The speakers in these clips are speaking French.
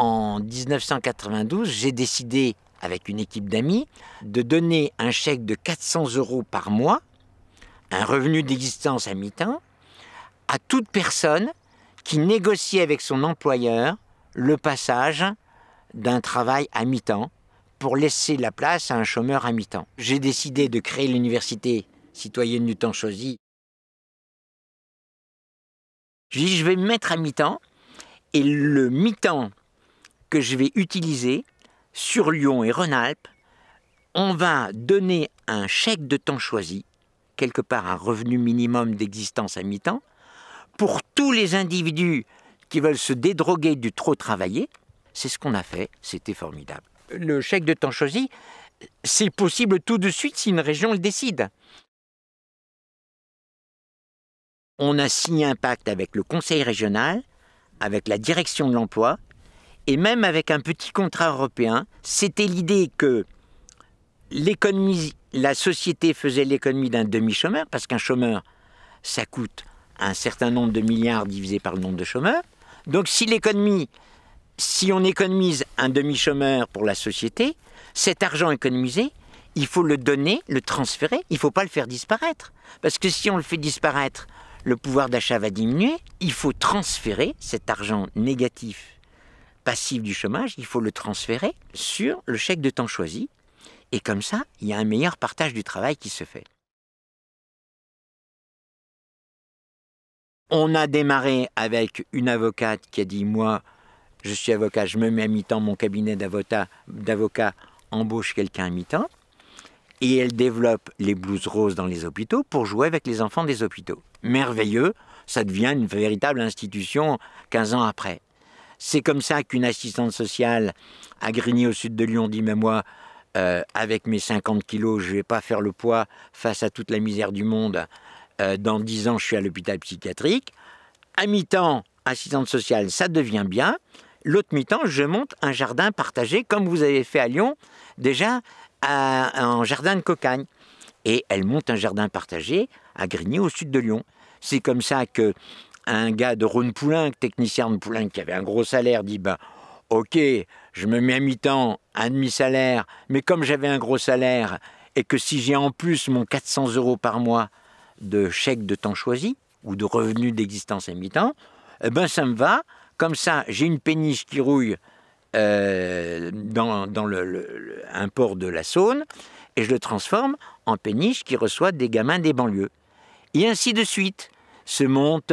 en 1992, j'ai décidé, avec une équipe d'amis, de donner un chèque de 400 euros par mois, un revenu d'existence à mi-temps, à toute personne qui négociait avec son employeur le passage d'un travail à mi-temps pour laisser la place à un chômeur à mi-temps. J'ai décidé de créer l'université citoyenne du temps choisi. Je dis, je vais me mettre à mi-temps, et le mi-temps que je vais utiliser sur Lyon et Rhône-Alpes. On va donner un chèque de temps choisi, quelque part un revenu minimum d'existence à mi-temps, pour tous les individus qui veulent se dédroguer du trop travailler. C'est ce qu'on a fait, c'était formidable. Le chèque de temps choisi, c'est possible tout de suite si une région le décide. On a signé un pacte avec le conseil régional, avec la direction de l'emploi, et même avec un petit contrat européen, c'était l'idée que la société faisait l'économie d'un demi-chômeur, parce qu'un chômeur, ça coûte un certain nombre de milliards divisé par le nombre de chômeurs. Donc si l'économie, si on économise un demi-chômeur pour la société, cet argent économisé, il faut le donner, le transférer, il ne faut pas le faire disparaître. Parce que si on le fait disparaître, le pouvoir d'achat va diminuer, il faut transférer cet argent négatif passif du chômage, il faut le transférer sur le chèque de temps choisi. Et comme ça, il y a un meilleur partage du travail qui se fait. On a démarré avec une avocate qui a dit Moi, je suis avocat, je me mets à mi-temps, mon cabinet d'avocat embauche quelqu'un à mi-temps. Et elle développe les blouses roses dans les hôpitaux pour jouer avec les enfants des hôpitaux. Merveilleux, ça devient une véritable institution 15 ans après. C'est comme ça qu'une assistante sociale à Grigny au sud de Lyon dit Mais moi, euh, avec mes 50 kilos, je ne vais pas faire le poids face à toute la misère du monde. Euh, dans 10 ans, je suis à l'hôpital psychiatrique. À mi-temps, assistante sociale, ça devient bien. L'autre mi-temps, je monte un jardin partagé, comme vous avez fait à Lyon, déjà à, en jardin de cocagne. Et elle monte un jardin partagé à Grigny, au sud de Lyon. C'est comme ça que un gars de rhône Poulin, technicien de Poulain, qui avait un gros salaire, dit ben, Ok, je me mets à mi-temps, un demi-salaire, mais comme j'avais un gros salaire, et que si j'ai en plus mon 400 euros par mois de chèque de temps choisi, ou de revenu d'existence à mi-temps, eh ben ça me va. Comme ça, j'ai une péniche qui rouille euh, dans, un port de la Saône, et je le transforme en péniche qui reçoit des gamins des banlieues. Et ainsi de suite se monte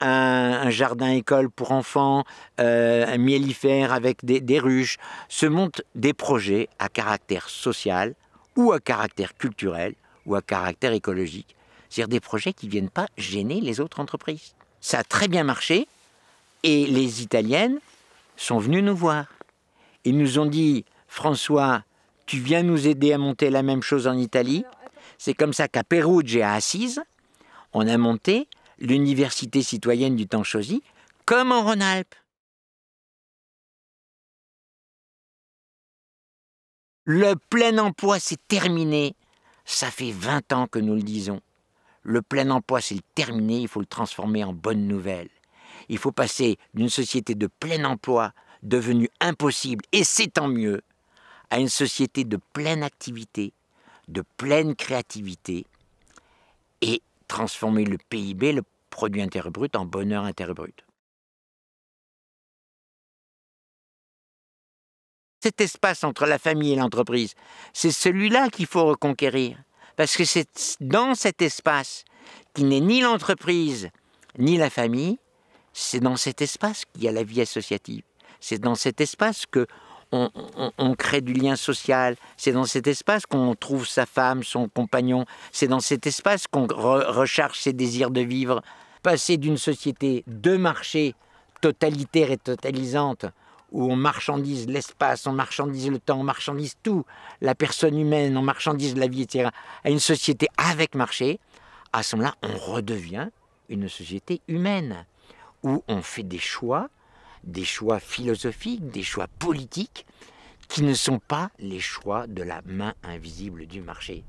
un, jardin-école pour enfants, euh, un miellifère avec des, ruches, se montent des projets à caractère social ou à caractère culturel ou à caractère écologique. C'est-à-dire des projets qui ne viennent pas gêner les autres entreprises. Ça a très bien marché et les Italiennes sont venues nous voir. Ils nous ont dit, François, tu viens nous aider à monter la même chose en Italie. C'est comme ça qu'à et à Assise, on a monté l'université citoyenne du temps choisi, comme en Rhône-Alpes. Le plein emploi, c'est terminé. Ça fait 20 ans que nous le disons. Le plein emploi, c'est terminé, il faut le transformer en bonne nouvelle. Il faut passer d'une société de plein emploi devenue impossible, et c'est tant mieux, à une société de pleine activité, de pleine créativité, et transformer le PIB, le produit intérieur brut, en bonheur intérieur brut. Cet espace entre la famille et l'entreprise, c'est celui-là qu'il faut reconquérir. Parce que c'est dans cet espace qui n'est ni l'entreprise ni la famille, c'est dans cet espace qu'il y a la vie associative. C'est dans cet espace que on, crée du lien social. C'est dans cet espace qu'on trouve sa femme, son compagnon. C'est dans cet espace qu'on recherche recharge ses désirs de vivre. Passer d'une société de marché totalitaire et totalisante, où on marchandise l'espace, on marchandise le temps, on marchandise tout, la personne humaine, on marchandise la vie, etc., à une société avec marché, à ce moment-là, on redevient une société humaine, où on fait des choix des choix philosophiques, des choix politiques, qui ne sont pas les choix de la main invisible du marché.